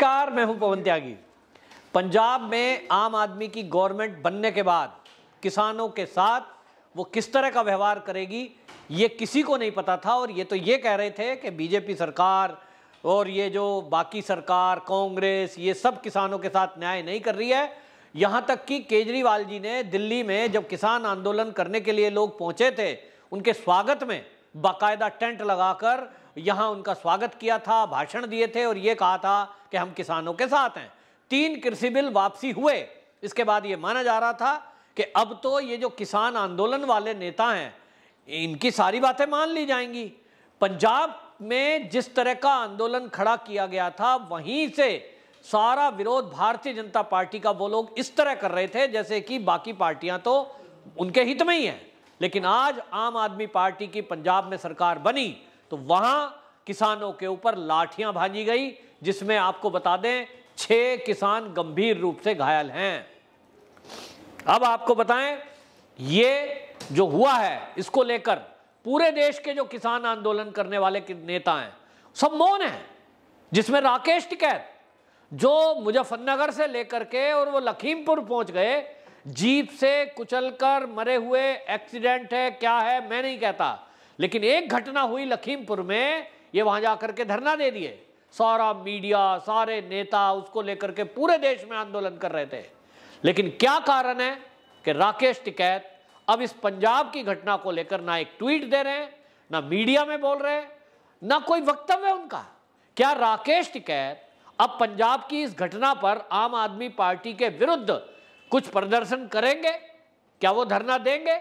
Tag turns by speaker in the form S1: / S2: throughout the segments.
S1: नमस्कार मैं हूं पवन त्यागी पंजाब में आम आदमी की गवर्नमेंट बनने के बाद किसानों के साथ वो किस तरह का व्यवहार करेगी ये किसी को नहीं पता था और ये तो ये कह रहे थे कि बीजेपी सरकार और ये जो बाकी सरकार कांग्रेस ये सब किसानों के साथ न्याय नहीं कर रही है यहाँ तक कि केजरीवाल जी ने दिल्ली में जब किसान आंदोलन करने के लिए लोग पहुँचे थे उनके स्वागत में बाकायदा टेंट लगाकर यहाँ उनका स्वागत किया था भाषण दिए थे और ये कहा था कि हम किसानों के साथ हैं तीन कृषि बिल वापसी हुए इसके बाद ये माना जा रहा था कि अब तो ये जो किसान आंदोलन वाले नेता हैं इनकी सारी बातें मान ली जाएंगी पंजाब में जिस तरह का आंदोलन खड़ा किया गया था वहीं से सारा विरोध भारतीय जनता पार्टी का वो लोग इस तरह कर रहे थे जैसे कि बाकी पार्टियां तो उनके हित में ही हैं लेकिन आज आम आदमी पार्टी की पंजाब में सरकार बनी तो वहां किसानों के ऊपर लाठियां भाजी गई जिसमें आपको बता दें छह किसान गंभीर रूप से घायल हैं अब आपको बताएं ये जो हुआ है इसको लेकर पूरे देश के जो किसान आंदोलन करने वाले नेता हैं सब मौन हैं जिसमें राकेश टिकैत जो मुजफ्फरनगर से लेकर के और वो लखीमपुर पहुंच गए जीप से कुचलकर मरे हुए एक्सीडेंट है क्या है मैं नहीं कहता लेकिन एक घटना हुई लखीमपुर में ये वहां जाकर के धरना दे दिए सारा मीडिया सारे नेता उसको लेकर के पूरे देश में आंदोलन कर रहे थे लेकिन क्या कारण है कि राकेश टिकैत अब इस पंजाब की घटना को लेकर ना एक ट्वीट दे रहे हैं ना मीडिया में बोल रहे हैं ना कोई वक्तव्य उनका क्या राकेश टिकैत अब पंजाब की इस घटना पर आम आदमी पार्टी के विरुद्ध कुछ प्रदर्शन करेंगे क्या वो धरना देंगे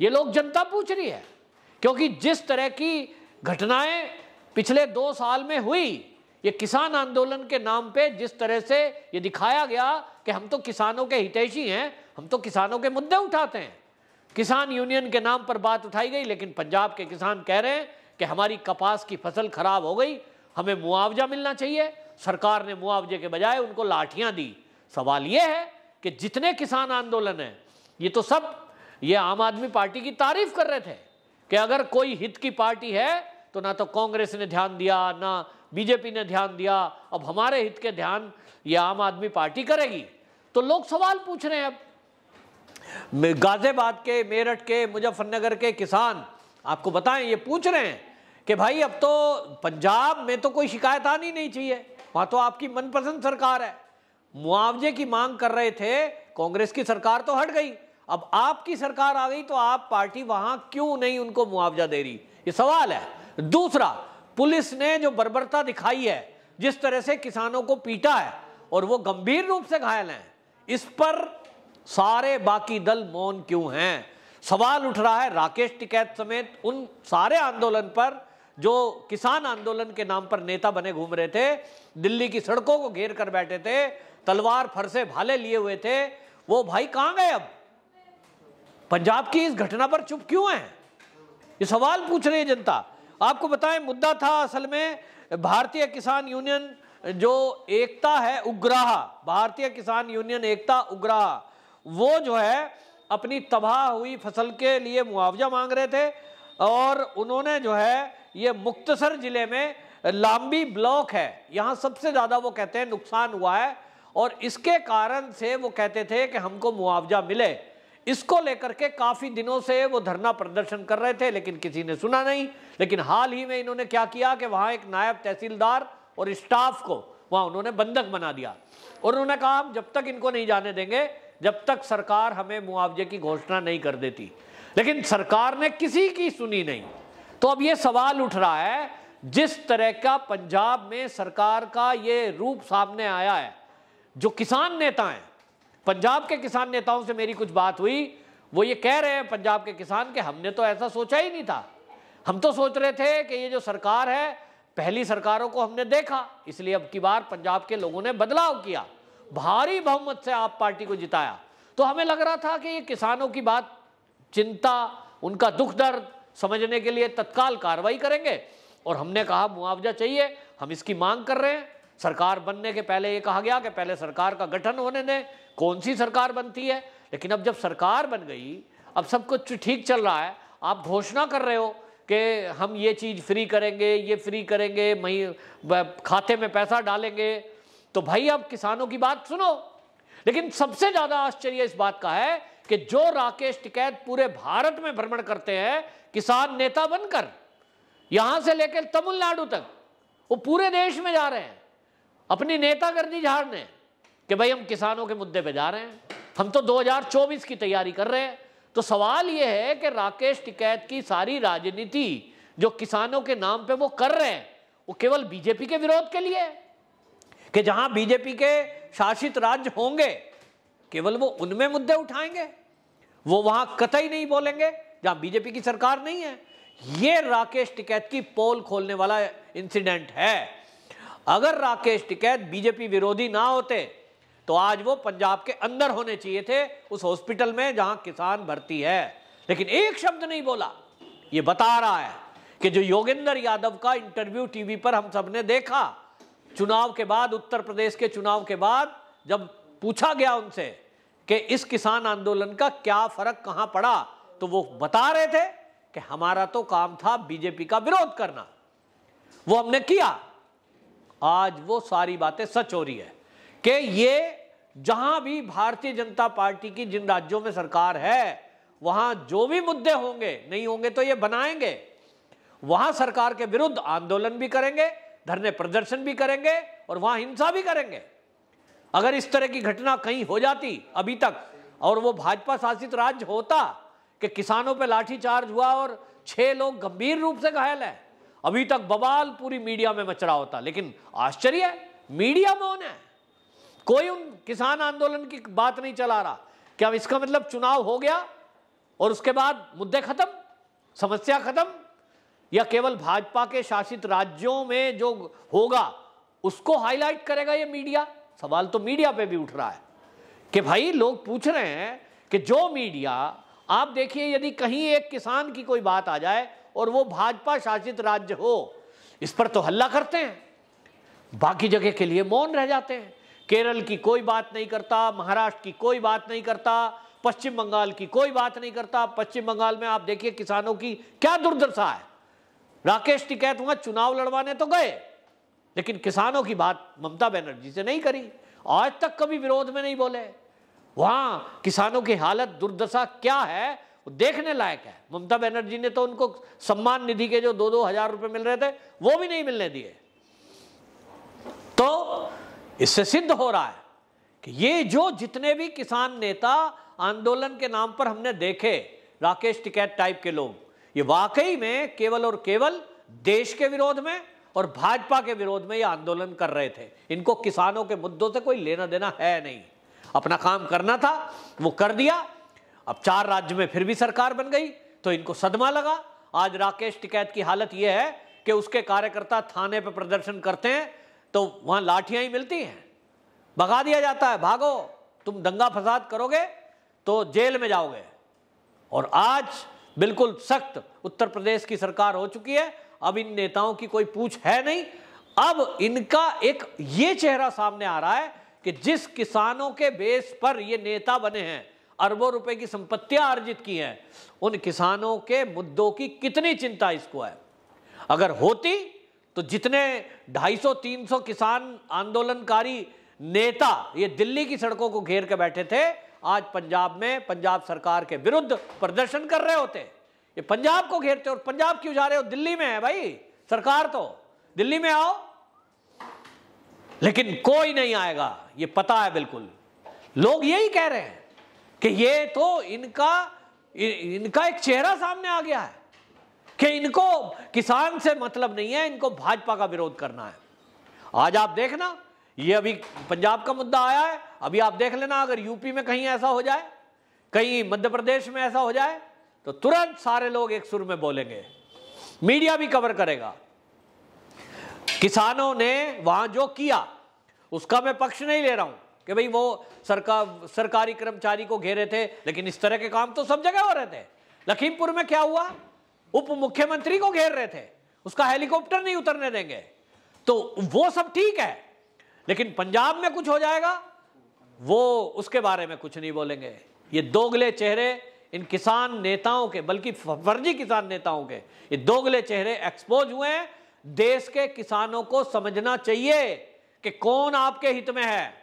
S1: ये लोग जनता पूछ रही है क्योंकि जिस तरह की घटनाएं पिछले दो साल में हुई ये किसान आंदोलन के नाम पे जिस तरह से ये दिखाया गया कि हम तो किसानों के हितैषी हैं हम तो किसानों के मुद्दे उठाते हैं किसान यूनियन के नाम पर बात उठाई गई लेकिन पंजाब के किसान कह रहे हैं कि हमारी कपास की फसल खराब हो गई हमें मुआवजा मिलना चाहिए सरकार ने मुआवजे के बजाय उनको लाठियां दी सवाल ये है कि जितने किसान आंदोलन हैं ये तो सब ये आम आदमी पार्टी की तारीफ कर रहे थे कि अगर कोई हित की पार्टी है तो ना तो कांग्रेस ने ध्यान दिया ना बीजेपी ने ध्यान दिया अब हमारे हित के ध्यान ये आम आदमी पार्टी करेगी तो लोग सवाल पूछ रहे हैं अब गाजियाबाद के मेरठ के मुजफ्फरनगर के किसान आपको बताएं ये पूछ रहे हैं कि भाई अब तो पंजाब में तो कोई शिकायत आनी नहीं चाहिए वहां तो आपकी मनपसंद सरकार है मुआवजे की मांग कर रहे थे कांग्रेस की सरकार तो हट गई अब आपकी सरकार आ गई तो आप पार्टी वहां क्यों नहीं उनको मुआवजा दे रही ये सवाल है दूसरा पुलिस ने जो बर्बरता दिखाई है जिस तरह से किसानों को पीटा है और वो गंभीर रूप से घायल हैं इस पर सारे बाकी दल मौन क्यों हैं सवाल उठ रहा है राकेश टिकैत समेत उन सारे आंदोलन पर जो किसान आंदोलन के नाम पर नेता बने घूम रहे थे दिल्ली की सड़कों को घेर कर बैठे थे तलवार फरसे भाले लिए हुए थे वो भाई कहां गए अब पंजाब की इस घटना पर चुप क्यों है ये सवाल पूछ रही है जनता आपको बताएं मुद्दा था असल में भारतीय किसान यूनियन जो एकता है उग्राह भारतीय किसान यूनियन एकता उग्राह वो जो है अपनी तबाह हुई फसल के लिए मुआवजा मांग रहे थे और उन्होंने जो है ये मुक्तसर जिले में लांबी ब्लॉक है यहाँ सबसे ज़्यादा वो कहते हैं नुकसान हुआ है और इसके कारण से वो कहते थे कि हमको मुआवजा मिले इसको लेकर के काफी दिनों से वो धरना प्रदर्शन कर रहे थे लेकिन किसी ने सुना नहीं लेकिन हाल ही में इन्होंने क्या किया कि वहां एक नायब तहसीलदार और स्टाफ को वहां उन्होंने बंधक बना दिया और उन्होंने कहा हम जब तक इनको नहीं जाने देंगे जब तक सरकार हमें मुआवजे की घोषणा नहीं कर देती लेकिन सरकार ने किसी की सुनी नहीं तो अब यह सवाल उठ रहा है जिस तरह का पंजाब में सरकार का ये रूप सामने आया है जो किसान नेता हैं पंजाब के किसान नेताओं से मेरी कुछ बात हुई वो ये कह रहे हैं पंजाब के किसान के हमने तो ऐसा सोचा ही नहीं था हम तो सोच रहे थे कि ये जो सरकार है पहली सरकारों को हमने देखा इसलिए अब की बार पंजाब के लोगों ने बदलाव किया भारी बहुमत से आप पार्टी को जिताया तो हमें लग रहा था कि ये किसानों की बात चिंता उनका दुख दर्द समझने के लिए तत्काल कार्रवाई करेंगे और हमने कहा मुआवजा चाहिए हम इसकी मांग कर रहे हैं सरकार बनने के पहले ये कहा गया कि पहले सरकार का गठन होने दें कौन सी सरकार बनती है लेकिन अब जब सरकार बन गई अब सब कुछ ठीक चल रहा है आप घोषणा कर रहे हो कि हम ये चीज़ फ्री करेंगे ये फ्री करेंगे वहीं खाते में पैसा डालेंगे तो भाई अब किसानों की बात सुनो लेकिन सबसे ज़्यादा आश्चर्य इस बात का है कि जो राकेश टिकैत पूरे भारत में भ्रमण करते हैं किसान नेता बनकर यहां से लेकर तमिलनाडु तक वो पूरे देश में जा रहे हैं अपनी नेतागर्दी झाड़ने कि भाई हम किसानों के मुद्दे पे जा रहे हैं हम तो 2024 की तैयारी कर रहे हैं तो सवाल यह है कि राकेश टिकैत की सारी राजनीति जो किसानों के नाम पे वो कर रहे हैं वो केवल बीजेपी के विरोध के लिए कि जहां बीजेपी के शासित राज्य होंगे केवल वो उनमें मुद्दे उठाएंगे वो वहां कतई नहीं बोलेंगे जहां बीजेपी की सरकार नहीं है ये राकेश टिकैत की पोल खोलने वाला इंसिडेंट है अगर राकेश टिकैत बीजेपी विरोधी ना होते तो आज वो पंजाब के अंदर होने चाहिए थे उस हॉस्पिटल में जहां किसान भर्ती है लेकिन एक शब्द नहीं बोला ये बता रहा है कि जो योगेंद्र यादव का इंटरव्यू टीवी पर हम सब ने देखा चुनाव के बाद उत्तर प्रदेश के चुनाव के बाद जब पूछा गया उनसे कि इस किसान आंदोलन का क्या फर्क कहां पड़ा तो वो बता रहे थे कि हमारा तो काम था बीजेपी का विरोध करना वो हमने किया आज वो सारी बातें सच हो रही है कि ये जहां भी भारतीय जनता पार्टी की जिन राज्यों में सरकार है वहां जो भी मुद्दे होंगे नहीं होंगे तो ये बनाएंगे वहां सरकार के विरुद्ध आंदोलन भी करेंगे धरने प्रदर्शन भी करेंगे और वहां हिंसा भी करेंगे अगर इस तरह की घटना कहीं हो जाती अभी तक और वो भाजपा शासित राज्य होता कि किसानों पर लाठीचार्ज हुआ और छह लोग गंभीर रूप से घायल है अभी तक बवाल पूरी मीडिया में मच रहा होता लेकिन आश्चर्य है मीडिया मौन है कोई उन किसान आंदोलन की बात नहीं चला रहा क्या इसका मतलब चुनाव हो गया और उसके बाद मुद्दे खत्म समस्या खत्म या केवल भाजपा के शासित राज्यों में जो होगा उसको हाईलाइट करेगा ये मीडिया सवाल तो मीडिया पे भी उठ रहा है कि भाई लोग पूछ रहे हैं कि जो मीडिया आप देखिए यदि कहीं एक किसान की कोई बात आ जाए और वो भाजपा शासित राज्य हो इस पर तो हल्ला करते हैं बाकी जगह के लिए मौन रह जाते हैं केरल की कोई बात नहीं करता महाराष्ट्र की कोई बात नहीं करता पश्चिम बंगाल की कोई बात नहीं करता पश्चिम बंगाल में आप देखिए किसानों की क्या दुर्दशा है राकेश टिकैत वहां चुनाव लड़वाने तो गए लेकिन किसानों की बात ममता बनर्जी से नहीं करी आज तक कभी विरोध में नहीं बोले वहां किसानों की हालत दुर्दशा क्या है वो देखने लायक है ममता बनर्जी ने तो उनको सम्मान निधि के जो दो दो हजार रुपए मिल रहे थे वो भी नहीं मिलने दिए तो इससे सिद्ध हो रहा है कि ये जो जितने भी किसान नेता आंदोलन के नाम पर हमने देखे राकेश टिकैत टाइप के लोग ये वाकई में केवल और केवल देश के विरोध में और भाजपा के विरोध में ये आंदोलन कर रहे थे इनको किसानों के मुद्दों से कोई लेना देना है नहीं अपना काम करना था वो कर दिया अब चार राज्य में फिर भी सरकार बन गई तो इनको सदमा लगा आज राकेश टिकैत की हालत यह है कि उसके कार्यकर्ता थाने पर प्रदर्शन करते हैं तो वहां लाठियां ही मिलती हैं भगा दिया जाता है भागो तुम दंगा फसाद करोगे तो जेल में जाओगे और आज बिल्कुल सख्त उत्तर प्रदेश की सरकार हो चुकी है अब इन नेताओं की कोई पूछ है नहीं अब इनका एक ये चेहरा सामने आ रहा है कि जिस किसानों के बेस पर ये नेता बने हैं अरबों रुपए की संपत्तियां अर्जित की हैं उन किसानों के मुद्दों की कितनी चिंता इसको है अगर होती तो जितने 250-300 किसान आंदोलनकारी नेता ये दिल्ली की सड़कों को घेर के बैठे थे आज पंजाब में पंजाब सरकार के विरुद्ध प्रदर्शन कर रहे होते ये पंजाब को घेरते और पंजाब क्यों जा रहे हो दिल्ली में है भाई सरकार तो दिल्ली में आओ लेकिन कोई नहीं आएगा ये पता है बिल्कुल लोग यही कह रहे हैं कि ये तो इनका इनका एक चेहरा सामने आ गया है कि इनको किसान से मतलब नहीं है इनको भाजपा का विरोध करना है आज आप देखना ये अभी पंजाब का मुद्दा आया है अभी आप देख लेना अगर यूपी में कहीं ऐसा हो जाए कहीं मध्य प्रदेश में ऐसा हो जाए तो तुरंत सारे लोग एक सुर में बोलेंगे मीडिया भी कवर करेगा किसानों ने वहां जो किया उसका मैं पक्ष नहीं ले रहा हूं कि भाई वो सरकार सरकारी कर्मचारी को घेरे थे लेकिन इस तरह के काम तो सब जगह हो रहे थे लखीमपुर में क्या हुआ उप मुख्यमंत्री को घेर रहे थे उसका हेलीकॉप्टर नहीं उतरने देंगे तो वो सब ठीक है लेकिन पंजाब में कुछ हो जाएगा वो उसके बारे में कुछ नहीं बोलेंगे ये दोगले चेहरे इन किसान नेताओं के बल्कि फर्जी किसान नेताओं के ये दोगले चेहरे एक्सपोज हुए हैं देश के किसानों को समझना चाहिए कि कौन आपके हित में है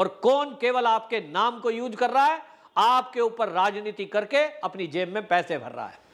S1: और कौन केवल आपके नाम को यूज कर रहा है आपके ऊपर राजनीति करके अपनी जेब में पैसे भर रहा है